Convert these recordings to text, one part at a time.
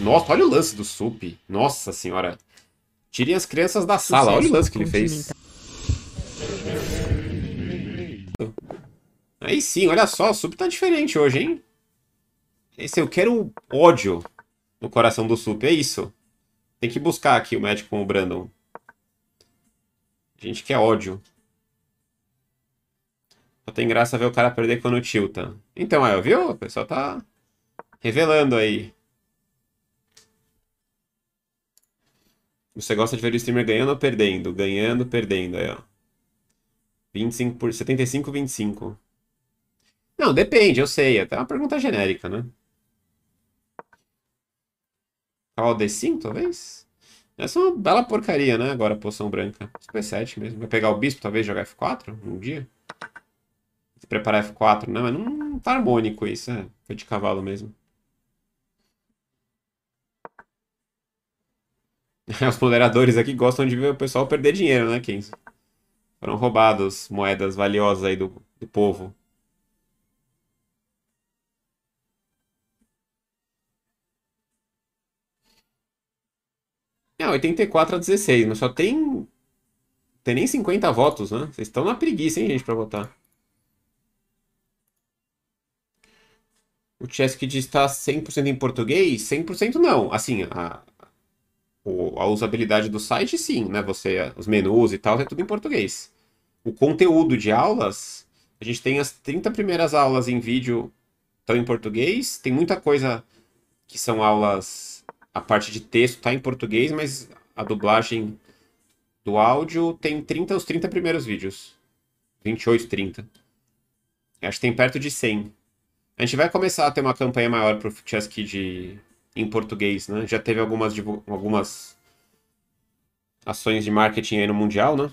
Nossa, olha o lance do Sup. Nossa senhora. Tirem as crianças da sala. Olha o lance que ele fez. Aí sim, olha só. O Sup tá diferente hoje, hein? Esse eu quero ódio no coração do Sup. É isso. Tem que buscar aqui o médico com o Brandon. A gente quer ódio. Só tem graça ver o cara perder quando tilta. Então, aí, é, viu? O pessoal tá revelando aí. Você gosta de ver o streamer ganhando ou perdendo? Ganhando, perdendo, aí, ó. 25 por 75, 25. Não, depende, eu sei. Até é uma pergunta genérica, né? Cavalo tá D5, talvez? Essa é uma bela porcaria, né? Agora, poção branca. P7 mesmo. Vai pegar o bispo, talvez, jogar F4 um dia? Se preparar F4, né? Mas não tá harmônico isso, é. Foi de cavalo mesmo. Os moderadores aqui gostam de ver o pessoal perder dinheiro, né, Kenzo? Foram roubados moedas valiosas aí do, do povo. É, 84 a 16, mas só tem. Tem nem 50 votos, né? Vocês estão na preguiça, hein, gente, pra votar. O Chesky está 100% em português? 100% não. Assim, a, a usabilidade do site, sim, né? Você, os menus e tal, é tudo em português. O conteúdo de aulas, a gente tem as 30 primeiras aulas em vídeo estão em português. Tem muita coisa que são aulas, a parte de texto está em português, mas a dublagem do áudio tem 30, os 30 primeiros vídeos. 28, 30. Acho que tem perto de 100. A gente vai começar a ter uma campanha maior o Chess de em português, né? Já teve algumas, algumas ações de marketing aí no Mundial, né?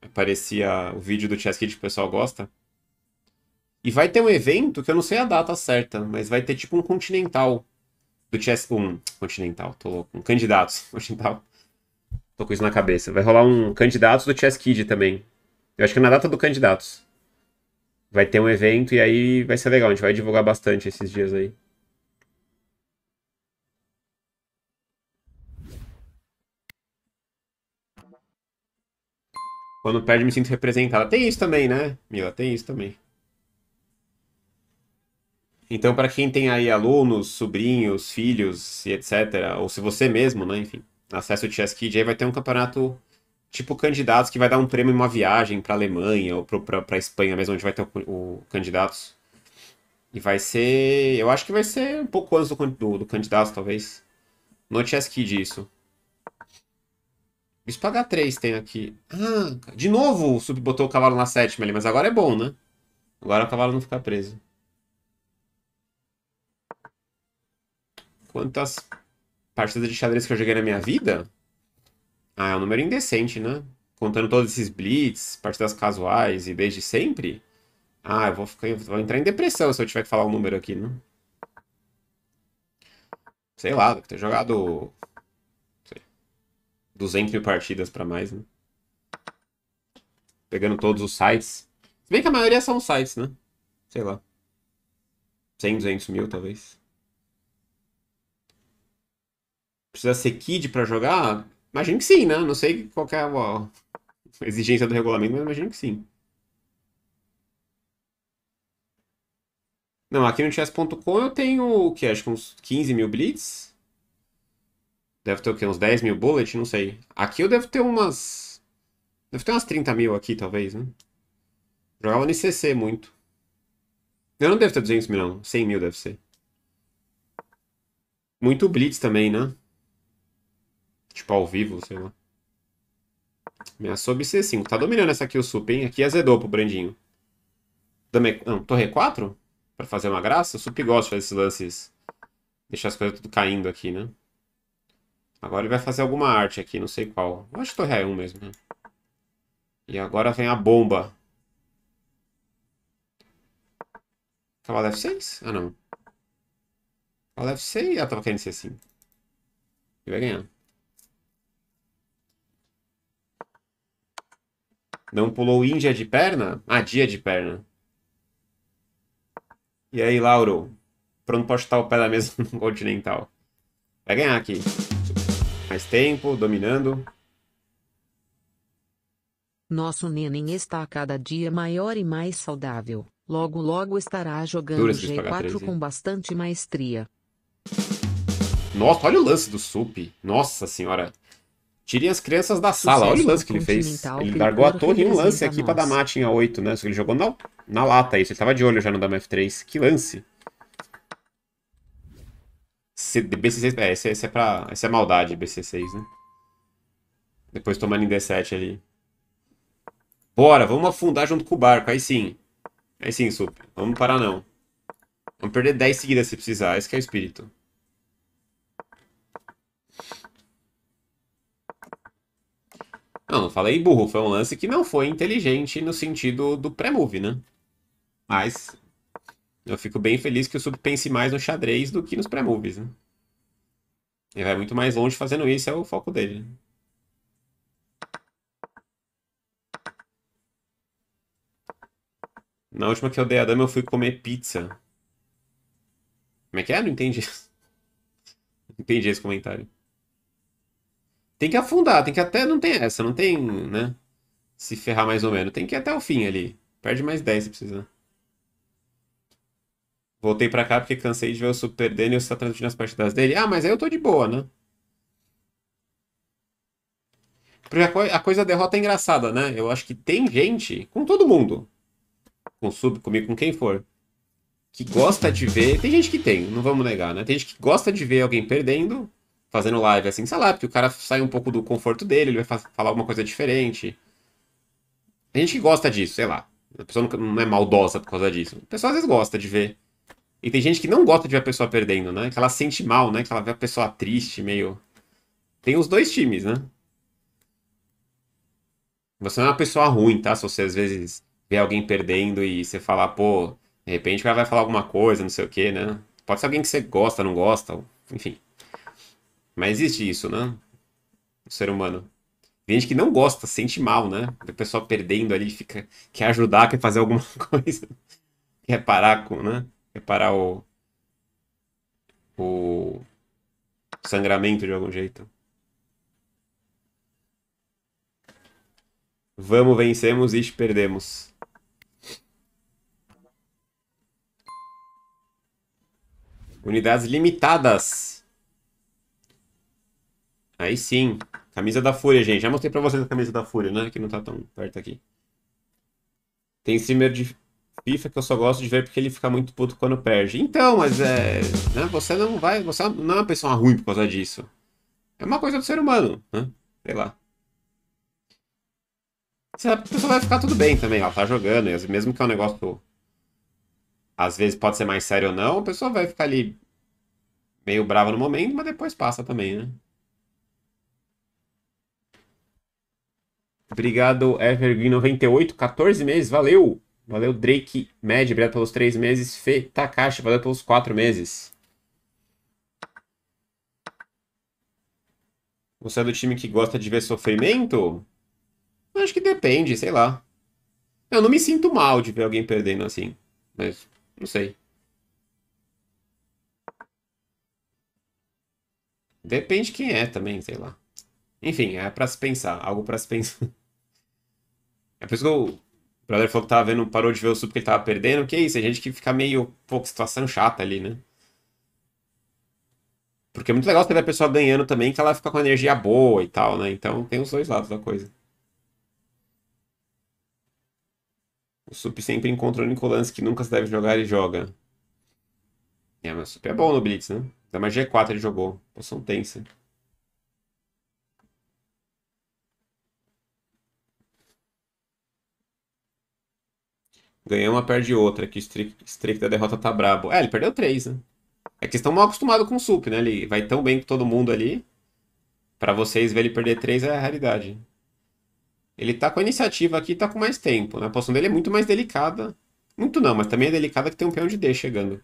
Aparecia o vídeo do Chess Kid que o pessoal gosta. E vai ter um evento que eu não sei a data certa, mas vai ter tipo um continental do Chess. Um continental, tô louco. Um candidatos. Continental. Tô com isso na cabeça. Vai rolar um candidatos do Chess Kid também. Eu acho que é na data do candidatos. Vai ter um evento e aí vai ser legal. A gente vai divulgar bastante esses dias aí. Quando perde, me sinto representada. Tem isso também, né, Mila? Tem isso também. Então, para quem tem aí alunos, sobrinhos, filhos e etc., ou se você mesmo, né, enfim, acessa o Chess Kid, aí vai ter um campeonato tipo candidatos que vai dar um prêmio em uma viagem para Alemanha ou para Espanha mesmo, onde vai ter o, o, candidatos. E vai ser. Eu acho que vai ser um pouco antes do, do, do candidato, talvez. No Chess Kid, isso. Bispo H3 tem aqui. Ah, de novo o sub botou o cavalo na sétima ali, mas agora é bom, né? Agora o cavalo não fica preso. Quantas partidas de xadrez que eu joguei na minha vida? Ah, é um número indecente, né? Contando todos esses blitz, partidas casuais e desde sempre. Ah, eu vou, ficar, vou entrar em depressão se eu tiver que falar um número aqui, né? Sei lá, deve ter jogado 200 mil partidas para mais, né? Pegando todos os sites. Se bem que a maioria são sites, né? Sei lá. 100, 200 mil, talvez. Precisa ser kid para jogar? Imagino que sim, né? Não sei qual é a exigência do regulamento, mas imagino que sim. Não, aqui no chess.com eu tenho o que? Acho que uns 15 mil blitz. Deve ter o quê? Uns 10 mil bullet? Não sei. Aqui eu devo ter umas... Deve ter umas 30 mil aqui, talvez, né? Jogava no ICC muito. Eu não devo ter 200 mil, não. 100 mil deve ser. Muito blitz também, né? Tipo, ao vivo, sei lá. Minha sub c 5 Tá dominando essa aqui o sup, hein? Aqui azedou é pro Brandinho. Dame... Não, torre 4? Pra fazer uma graça? O sup gosta de fazer esses lances. Deixar as coisas tudo caindo aqui, né? Agora ele vai fazer alguma arte aqui, não sei qual. Eu acho que torre A1 mesmo. Né? E agora vem a bomba. Cavalo F6? Ah, não. Cavalo F6? Ah, tava querendo ser assim. vai ganhar. Não pulou Índia de perna? Ah, dia de perna. E aí, Lauro? Pronto pra chutar o pé da mesa no continental. Vai ganhar aqui mais tempo, dominando. Nosso neném está cada dia maior e mais saudável. Logo logo estará jogando G4 com bastante maestria. Nossa, olha o lance do Sup. Nossa senhora. Tirem as crianças da sala. Olha o lance que ele fez. Ele largou a torre e um lance aqui para dar mate em A8, né? Só que ele jogou na, na lata isso. Ele estava de olho já no Dama F3. Que lance. BC6, é, esse, esse é pra... Essa é maldade, BC6, né? Depois tomando em D7 ali. Bora, vamos afundar junto com o barco, aí sim. Aí sim, Sup. Vamos parar não. Vamos perder 10 seguidas se precisar, esse é o espírito. Não, não falei burro, foi um lance que não foi inteligente no sentido do pré-move, né? Mas eu fico bem feliz que o Sub pense mais no xadrez do que nos pré-movies, né? Ele vai muito mais longe fazendo isso, é o foco dele. Né? Na última que eu dei a dama, eu fui comer pizza. Como é que é? Não entendi. Não entendi esse comentário. Tem que afundar, tem que até. Não tem essa, não tem, né? Se ferrar mais ou menos. Tem que ir até o fim ali. Perde mais 10 se precisar. Voltei pra cá porque cansei de ver o Super Daniel se transmitindo as partidas dele. Ah, mas aí eu tô de boa, né? Porque a coisa da derrota é engraçada, né? Eu acho que tem gente, com todo mundo, com sub, comigo, com quem for, que gosta de ver. Tem gente que tem, não vamos negar, né? Tem gente que gosta de ver alguém perdendo, fazendo live assim, sei lá, porque o cara sai um pouco do conforto dele, ele vai falar alguma coisa diferente. Tem gente que gosta disso, sei lá. A pessoa não é maldosa por causa disso. A pessoa às vezes gosta de ver e tem gente que não gosta de ver a pessoa perdendo, né? Que ela sente mal, né? Que ela vê a pessoa triste, meio. Tem os dois times, né? Você não é uma pessoa ruim, tá? Se você às vezes vê alguém perdendo e você falar, pô, de repente o cara vai falar alguma coisa, não sei o quê, né? Pode ser alguém que você gosta, não gosta, enfim. Mas existe isso, né? O ser humano. Tem gente que não gosta, sente mal, né? A pessoa perdendo ali, fica. Quer ajudar, quer fazer alguma coisa. Quer parar com, né? reparar o, o sangramento de algum jeito. Vamos, vencemos e perdemos. Unidades limitadas. Aí sim. Camisa da Fúria, gente. Já mostrei pra vocês a camisa da Fúria, né? Que não tá tão perto aqui. Tem streamer de FIFA que eu só gosto de ver porque ele fica muito puto quando perde. Então, mas é. Né, você não vai. Você não é uma pessoa ruim por causa disso. É uma coisa do ser humano, né? Sei lá. A pessoa vai ficar tudo bem também, ela tá jogando, e mesmo que é um negócio. Às vezes pode ser mais sério ou não, a pessoa vai ficar ali meio brava no momento, mas depois passa também, né? Obrigado, Evergreen98, 14 meses, valeu! Valeu, Drake Med, obrigado pelos três meses. Fê Takashi, valeu pelos quatro meses. Você é do time que gosta de ver sofrimento? Acho que depende, sei lá. Eu não me sinto mal de ver alguém perdendo assim. Mas, não sei. Depende quem é também, sei lá. Enfim, é para se pensar, algo para se pensar. É por isso que eu o brother falou que tava vendo, parou de ver o sub que ele tava perdendo. Que isso, é gente que fica meio, pô, situação chata ali, né? Porque é muito legal você ver a pessoa ganhando também, que ela fica com energia boa e tal, né? Então tem os dois lados da coisa. O Sup sempre encontra o que nunca se deve jogar e joga. É, mas o Sup é bom no Blitz, né? Até mais G4 ele jogou. Poção tensa. Ganhei uma, perde outra. Que streak, streak da derrota tá brabo. É, ele perdeu três, né? É que estão mal acostumados com o Sup, né? Ele vai tão bem com todo mundo ali. Pra vocês ver ele perder três é a realidade. Ele tá com a iniciativa aqui e tá com mais tempo, né? A posição dele é muito mais delicada. Muito não, mas também é delicada que tem um peão de D chegando.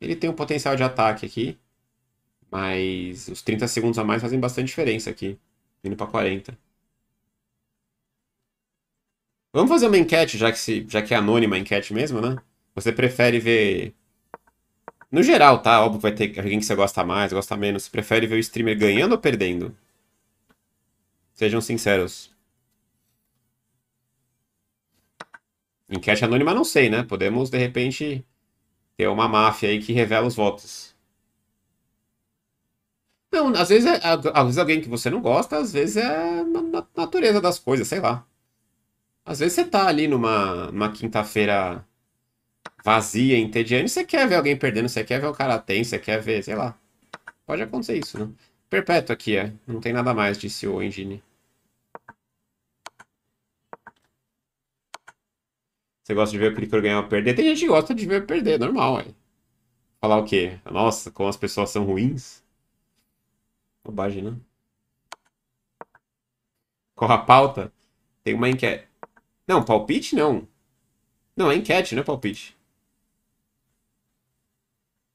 Ele tem um potencial de ataque aqui. Mas os 30 segundos a mais fazem bastante diferença aqui. Indo pra 40. Vamos fazer uma enquete, já que, se, já que é anônima a enquete mesmo, né? Você prefere ver. No geral, tá? Óbvio vai ter alguém que você gosta mais, gosta menos. Você prefere ver o streamer ganhando ou perdendo? Sejam sinceros. Enquete anônima não sei, né? Podemos, de repente, ter uma máfia aí que revela os votos. Não, às vezes, é, às vezes alguém que você não gosta, às vezes é a natureza das coisas, sei lá. Às vezes você tá ali numa, numa quinta-feira vazia, entediante, você quer ver alguém perdendo, você quer ver o cara tem, você quer ver, sei lá. Pode acontecer isso, né? Perpétuo aqui, é. Não tem nada mais, disse o Engine. Você gosta de ver o clicker ganhar ou perder? Tem gente que gosta de ver perder, normal, é. Falar o quê? Nossa, como as pessoas são ruins? Bobagem, né? Qual a pauta? Tem uma enquete. Não, palpite não. Não, é enquete, não é palpite.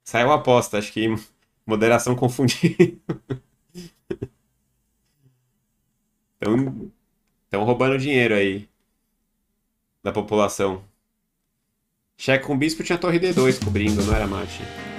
Saiu a aposta, acho que moderação confundiu. Estão tão roubando dinheiro aí da população. Cheque com bispo tinha torre D2 cobrindo, não era mate.